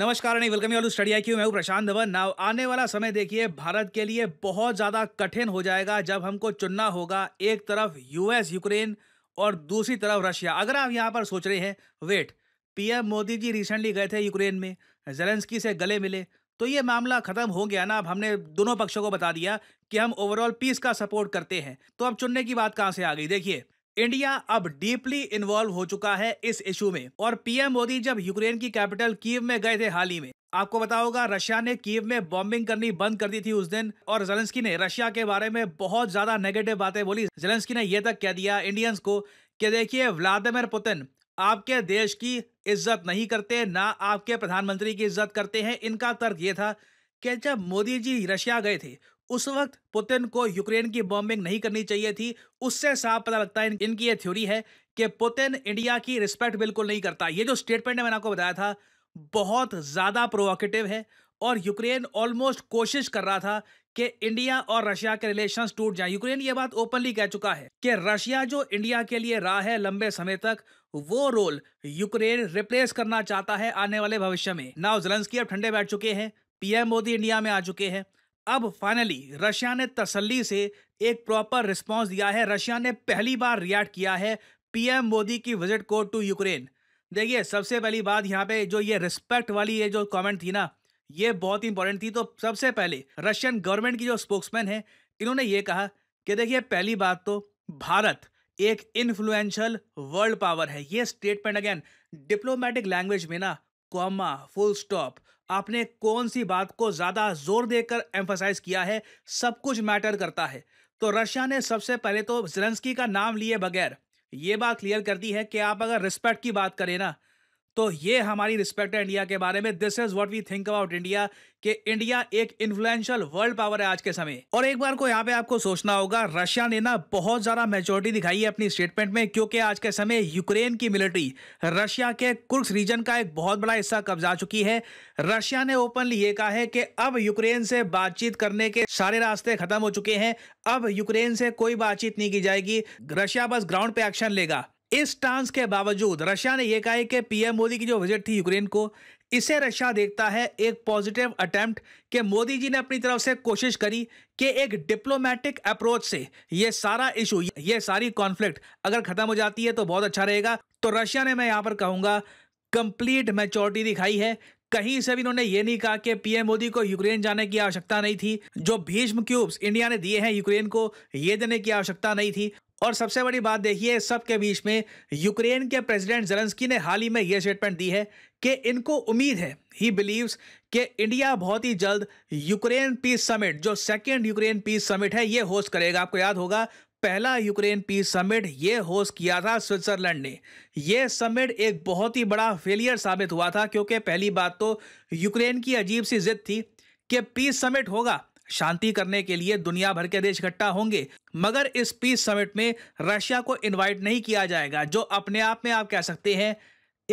नमस्कार and welcome to study I Q मैं Prashant Dhawan now आने वाला समय देखिए भारत के लिए बहुत ज़्यादा कठिन हो जाएगा जब हमको चुनना होगा एक तरफ यूएस यूक्रेन और दूसरी तरफ रशिया अगर आप यहाँ पर सोच रहे हैं wait PM Modi ji recently गए थे यूक्रेन में जेलेंस्की से गले मिले तो ये मामला खत्म हो गया ना अब हमने दोनों पक्षों को बता दिया कि हम ओवरऑल पीस का सपोर्ट करते हैं तो अब चुनने की बात कहाँ से आ गई देखिए इंडिया अब डीपली इन्वॉल्व हो चुका है इस इशू में और पीएम मोदी जब यूक्रेन की कैपिटल कीव में गए थे हाल ही में आपको बता होगा रशिया ने कीव में बॉम्बिंग करनी बंद कर दी थी उस दिन और जेलेंस्की ने रशिया के बारे में बहुत ज्यादा नेगेटिव बातें बोली जेलेंस्की ने यह तक कह दिया इंडियंस को कि देखिए व्लादिमिर पुतिन आपके देश की इज्जत नहीं करते ना आपके प्रधानमंत्री की इज्जत करते हैं इनका तर्क ये था कि जब मोदी जी रशिया गए थे उस वक्त पुतिन को यूक्रेन की बॉम्बिंग नहीं करनी चाहिए थी उससे साफ पता लगता है इनकी ये थ्योरी है कि पुतिन इंडिया की रिस्पेक्ट बिल्कुल नहीं करता ये जो स्टेटमेंट है मैंने आपको बताया था बहुत ज़्यादा प्रोवोकेटिव है और यूक्रेन ऑलमोस्ट कोशिश कर रहा था कि इंडिया और रशिया के रिलेशन टूट जाए यूक्रेन ये बात ओपनली कह चुका है कि रशिया जो इंडिया के लिए रहा है लंबे समय तक वो रोल यूक्रेन रिप्लेस करना चाहता है आने वाले भविष्य में नाउ जलंसकी अब ठंडे बैठ चुके हैं पीएम मोदी इंडिया में आ चुके हैं अब फाइनली रशिया ने तसल्ली से एक प्रॉपर रिस्पांस दिया है रशिया ने पहली बार रिएक्ट किया है पीएम मोदी की विजिट को टू यूक्रेन देखिए सबसे पहली बात यहाँ पे जो ये रिस्पेक्ट वाली ये जो कमेंट थी ना ये बहुत ही इंपॉर्टेंट थी तो सबसे पहले रशियन गवर्नमेंट की जो स्पोक्समैन है इन्होंने ये कहा कि देखिए पहली बात तो भारत एक इन्फ्लुएंशियल वर्ल्ड पावर है ये स्टेटमेंट अगेन डिप्लोमेटिक लैंग्वेज में ना कॉमा फुल स्टॉप आपने कौन सी बात को ज़्यादा जोर देकर एम्फोसाइज किया है सब कुछ मैटर करता है तो रशिया ने सबसे पहले तो जलंसकी का नाम लिए बगैर ये बात क्लियर कर दी है कि आप अगर रिस्पेक्ट की बात करें ना तो ये हमारी रिस्पेक्ट है इंडिया के बारे में this is what we think about India कि इंडिया एक इन्फ्लुएंशियल वर्ल्ड पावर है आज के समय और एक बार को यहाँ पे आपको सोचना होगा रशिया ने ना बहुत ज्यादा मेचोरिटी दिखाई है अपनी स्टेटमेंट में क्योंकि आज के समय यूक्रेन की मिलिट्री रशिया के कुर्स रीजन का एक बहुत बड़ा हिस्सा कब्जा चुकी है रशिया ने ओपनली ये कहा है कि अब यूक्रेन से बातचीत करने के सारे रास्ते खत्म हो चुके हैं अब यूक्रेन से कोई बातचीत नहीं की जाएगी रशिया बस ग्राउंड पे एक्शन लेगा इस टांस के बावजूद रशिया ने यह कहा कि पीएम मोदी की जो विजिट थी यूक्रेन को इसे रशिया देखता है एक पॉजिटिव अटेम्प्ट कि मोदी जी ने अपनी तरफ से कोशिश करी कि एक डिप्लोमेटिक अप्रोच से ये सारा इशू ये सारी कॉन्फ्लिक्ट अगर खत्म हो जाती है तो बहुत अच्छा रहेगा तो रशिया ने मैं यहां पर कहूंगा कंप्लीट मेचोरिटी दिखाई है कहीं से भी इन्होंने ये नहीं कहा कि पीएम मोदी को यूक्रेन जाने की आवश्यकता नहीं थी जो भीष्म क्यूब्स इंडिया ने दिए हैं यूक्रेन को ये देने की आवश्यकता नहीं थी और सबसे बड़ी बात देखिए सबके बीच में यूक्रेन के प्रेसिडेंट जरंसकी ने हाल ही में यह स्टेटमेंट दी है कि इनको उम्मीद है ही बिलीव्स कि इंडिया बहुत ही जल्द यूक्रेन पीस समिट जो सेकेंड यूक्रेन पीस समिट है ये होस्ट करेगा आपको याद होगा पहला यूक्रेन पीस समिट ये होस्ट किया था स्विट्जरलैंड ने यह समिट एक बहुत ही बड़ा फेलियर साबित हुआ था क्योंकि पहली बात तो यूक्रेन की अजीब सी जिद थी कि पीस समिट होगा शांति करने के लिए दुनिया भर के देश इकट्ठा होंगे मगर इस पीस समिट में रशिया को इनवाइट नहीं किया जाएगा जो अपने आप में आप कह सकते हैं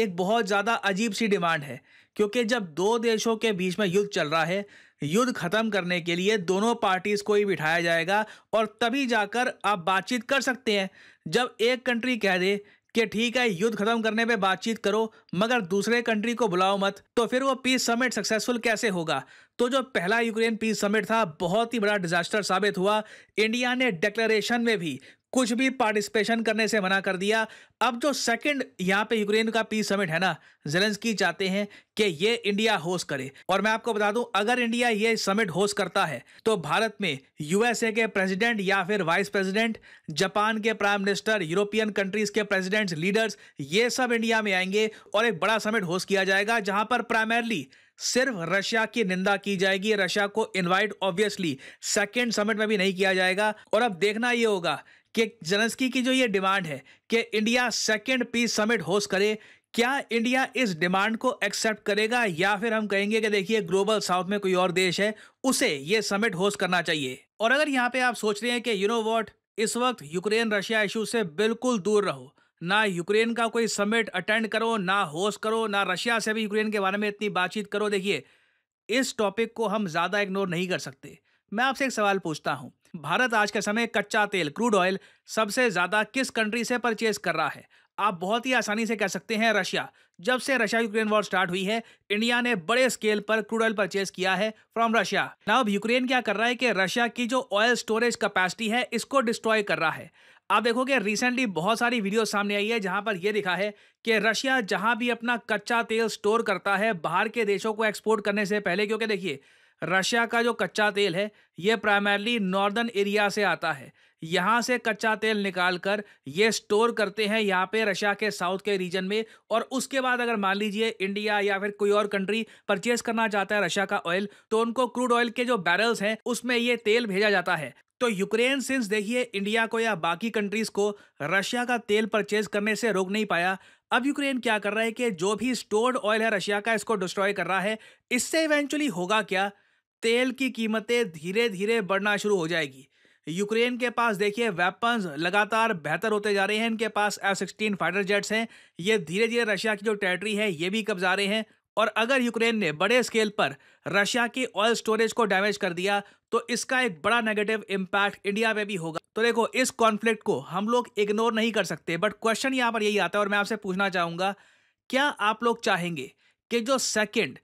एक बहुत ज़्यादा अजीब सी डिमांड है क्योंकि जब दो देशों के बीच में युद्ध चल रहा है युद्ध ख़त्म करने के लिए दोनों पार्टीज़ को ही बिठाया जाएगा और तभी जाकर आप बातचीत कर सकते हैं जब एक कंट्री कह दे कि ठीक है युद्ध खत्म करने पे बातचीत करो मगर दूसरे कंट्री को बुलाओ मत तो फिर वो पीस समिट सक्सेसफुल कैसे होगा तो जो पहला यूक्रेन पीस समिट था बहुत ही बड़ा डिजास्टर साबित हुआ इंडिया ने डिक्लेरेशन में भी कुछ भी पार्टिसिपेशन करने से मना कर दिया अब जो सेकंड यहाँ पे यूक्रेन का पीस समिट है ना जेलेंस्की चाहते हैं कि ये इंडिया होस्ट करे और मैं आपको बता दूं अगर इंडिया ये समिट होस्ट करता है तो भारत में यूएसए के प्रेसिडेंट या फिर वाइस प्रेसिडेंट जापान के प्राइम मिनिस्टर यूरोपियन कंट्रीज के प्रेजिडेंट लीडर्स ये सब इंडिया में आएंगे और एक बड़ा समिट होस्ट किया जाएगा जहां पर प्राइमरली सिर्फ रशिया की निंदा की जाएगी रशिया को इनवाइट ऑब्वियसली सेकेंड समिट में भी नहीं किया जाएगा और अब देखना ये होगा कि जलेंस्की की जो ये डिमांड है कि India second peace summit host करे क्या इंडिया इस डिमांड को एक्सेप्ट करेगा या फिर हम कहेंगे कि देखिए ग्लोबल साउथ में कोई और देश है उसे ये समिट होस्ट करना चाहिए और अगर यहाँ पे आप सोच रहे हैं कि यू नो वॉट इस वक्त यूक्रेन रशिया इशू से बिल्कुल दूर रहो ना यूक्रेन का कोई समिट अटेंड करो ना होस्ट करो ना रशिया से भी यूक्रेन के बारे में इतनी बातचीत करो देखिए इस टॉपिक को हम ज़्यादा इग्नोर नहीं कर सकते मैं आपसे एक सवाल पूछता हूँ भारत आज के समय कच्चा तेल क्रूड ऑयल सबसे ज़्यादा किस कंट्री से परचेज कर रहा है आप बहुत ही आसानी से कह सकते हैं रशिया जब से रशिया यूक्रेन वॉर स्टार्ट हुई है इंडिया ने बड़े स्केल पर क्रूड ऑयल परचेज किया है फ्रॉम रशिया नाउ अब यूक्रेन क्या कर रहा है कि रशिया की जो ऑयल स्टोरेज कैपेसिटी है इसको डिस्ट्रॉय कर रहा है आप देखोगे रिसेंटली बहुत सारी वीडियो सामने आई है जहां पर यह दिखा है कि रशिया जहां भी अपना कच्चा तेल स्टोर करता है बाहर के देशों को एक्सपोर्ट करने से पहले क्योंकि देखिए रशिया का जो कच्चा तेल है ये प्राइमरली नॉर्दर्न एरिया से आता है यहाँ से कच्चा तेल निकाल कर ये स्टोर करते हैं यहाँ पे रशिया के साउथ के रीजन में और उसके बाद अगर मान लीजिए इंडिया या फिर कोई और कंट्री परचेज करना चाहता है रशिया का ऑयल तो उनको क्रूड ऑयल के जो बैरल्स हैं उसमें ये तेल भेजा जाता है तो यूक्रेन सिंस देखिए इंडिया को या बाकी कंट्रीज को रशिया का तेल परचेज करने से रोक नहीं पाया अब यूक्रेन क्या कर रहा है कि जो भी स्टोर्ड ऑयल है रशिया का इसको डिस्ट्रॉय कर रहा है इससे इवेंचुअली होगा क्या तेल की कीमतें धीरे धीरे बढ़ना शुरू हो जाएगी यूक्रेन के पास देखिए वेपन्स लगातार बेहतर होते जा रहे हैं इनके पास एफ सिक्सटीन फाइटर जेट्स हैं ये धीरे धीरे रशिया की जो टेरिटरी है ये भी जा रहे हैं और अगर यूक्रेन ने बड़े स्केल पर रशिया की ऑयल स्टोरेज को डैमेज कर दिया तो इसका एक बड़ा नेगेटिव इम्पैक्ट इंडिया पे भी होगा तो देखो इस कॉन्फ्लिक्ट को हम लोग इग्नोर नहीं कर सकते बट क्वेश्चन यहाँ पर यही आता है और मैं आपसे पूछना चाहूँगा क्या आप लोग चाहेंगे कि जो second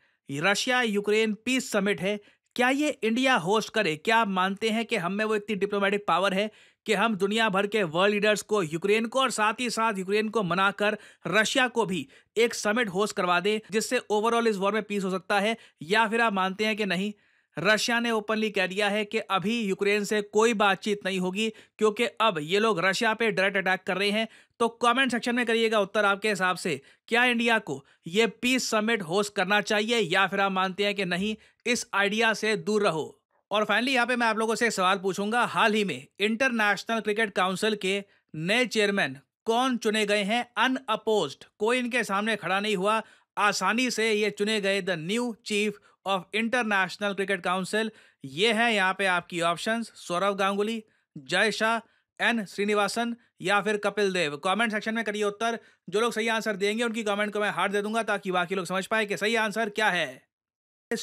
Russia Ukraine peace summit है क्या ये इंडिया होस्ट करे क्या आप मानते हैं कि हम में वो इतनी डिप्लोमेटिक पावर है कि हम दुनिया भर के वर्ल्ड लीडर्स को यूक्रेन को और साथ ही साथ यूक्रेन को मनाकर रशिया को भी एक समिट होस्ट करवा दें जिससे ओवरऑल इस वॉर में पीस हो सकता है या फिर आप मानते हैं कि नहीं रशिया ने ओपनली कह दिया है कि अभी यूक्रेन से कोई बातचीत नहीं होगी क्योंकि अब ये लोग रशिया पे डायरेक्ट अटैक कर रहे हैं तो कमेंट सेक्शन में करिएगा उत्तर आपके हिसाब से क्या इंडिया को ये पीस समिट होस्ट करना चाहिए या फिर आप मानते हैं कि नहीं इस आइडिया से दूर रहो और फाइनली यहाँ पे मैं आप लोगों से सवाल पूछूंगा हाल ही में इंटरनेशनल क्रिकेट काउंसिल के नए चेयरमैन कौन चुने गए हैं अनअपोज्ड कोई इनके सामने खड़ा नहीं हुआ आसानी से ये चुने गए the new chief of International Cricket Council ये हैं यहाँ पे आपकी ऑप्शंस सौरव गांगुली जय शाह एन श्रीनिवासन या फिर कपिल देव कमेंट सेक्शन में करिए उत्तर जो लोग सही आंसर देंगे उनकी कमेंट को मैं हार दे दूंगा ताकि बाकी लोग समझ पाए कि सही आंसर क्या है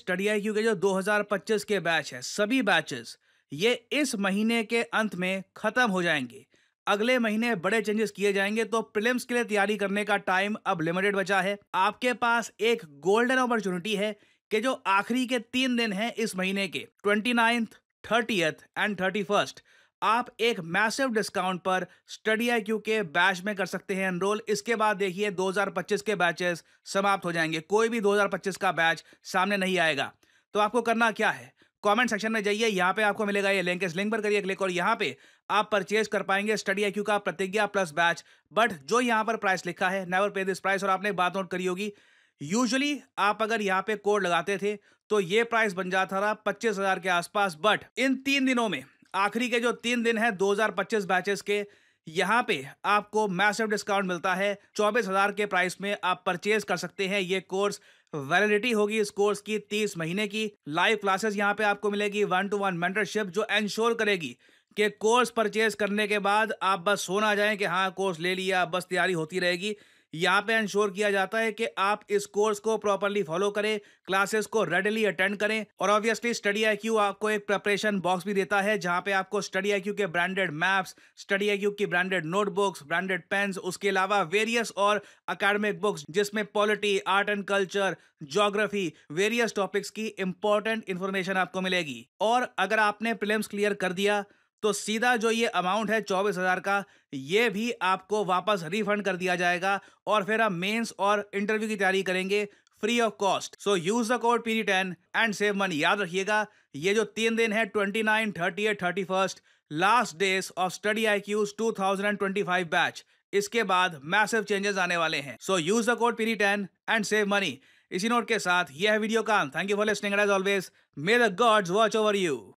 स्टडी आई क्यू के जो 2025 के बैच है सभी बैचेस ये इस महीने के अंत में खत्म हो जाएंगे अगले महीने बड़े चेंजेस किए जाएंगे तो प्रिलिम्स के लिए तैयारी करने का टाइम अब लिमिटेड बचा है आपके पास एक गोल्डन अपॉर्चुनिटी है कि जो आखिरी के तीन दिन हैं इस महीने के twenty ninth thirty and thirty first आप एक मैसिव डिस्काउंट पर स्टडी आई क्यू के बैच में कर सकते हैं एनरोल इसके बाद देखिए 2025 के बैचेस समाप्त हो जाएंगे कोई भी 2025 का बैच सामने नहीं आएगा तो आपको करना क्या है कमेंट सेक्शन में जाइए यहाँ पे आपको मिलेगा ये लिंक इस लिंक पर करिए क्लिक और यहाँ पे आप परचेज कर पाएंगे स्टडी आई का प्रतिज्ञा प्लस बैच बट जो यहाँ पर प्राइस लिखा है नेवर पे दिस प्राइस और आपने बात नोट करी होगी यूजली आप अगर यहाँ पे कोड लगाते थे तो ये प्राइस बन जाता था पच्चीस हजार के आसपास बट इन तीन दिनों में आखिरी के जो तीन दिन है 2025 बैचेस के यहाँ पे आपको मैसिव डिस्काउंट मिलता है चौबीस हजार के प्राइस में आप परचेज कर सकते हैं ये कोर्स वैलिडिटी होगी इस कोर्स की तीस महीने की लाइव क्लासेस यहाँ पे आपको मिलेगी वन टू वन मेंटरशिप जो एंश्योर करेगी कि कोर्स परचेज करने के बाद आप बस सोना जाए कि हाँ कोर्स ले लिया बस तैयारी होती रहेगी यहाँ पे इंश्योर किया जाता है कि आप इस कोर्स को प्रॉपरली फॉलो करें क्लासेस को रेडली अटेंड करें और ऑब्वियसली स्टडी आई आपको एक प्रेपरेशन बॉक्स भी देता है जहाँ पे आपको स्टडी आई के ब्रांडेड मैप्स स्टडी आई की ब्रांडेड नोटबुक्स ब्रांडेड पेन्स उसके अलावा वेरियस और अकेडमिक बुक्स जिसमें polity art and culture geography various topics की इंपॉर्टेंट इन्फॉर्मेशन आपको मिलेगी और अगर आपने प्रिलिम्स क्लियर कर दिया तो सीधा जो ये अमाउंट है चौबीस हज़ार का ये भी आपको वापस रिफंड कर दिया जाएगा और फिर आप मेंस और इंटरव्यू की तैयारी करेंगे free of cost so use the code पीरी टेन एंड सेव मनी याद रखिएगा ये जो तीन दिन है twenty nine thirty and thirty first last days of study I Q's two thousand and twenty five batch इसके बाद मैसिव चेंजेस आने वाले हैं सो यूज द कोड पीरी टेन एंड सेव मनी इसी नोट के साथ यह वीडियो का thank you for listening as always may the gods watch over you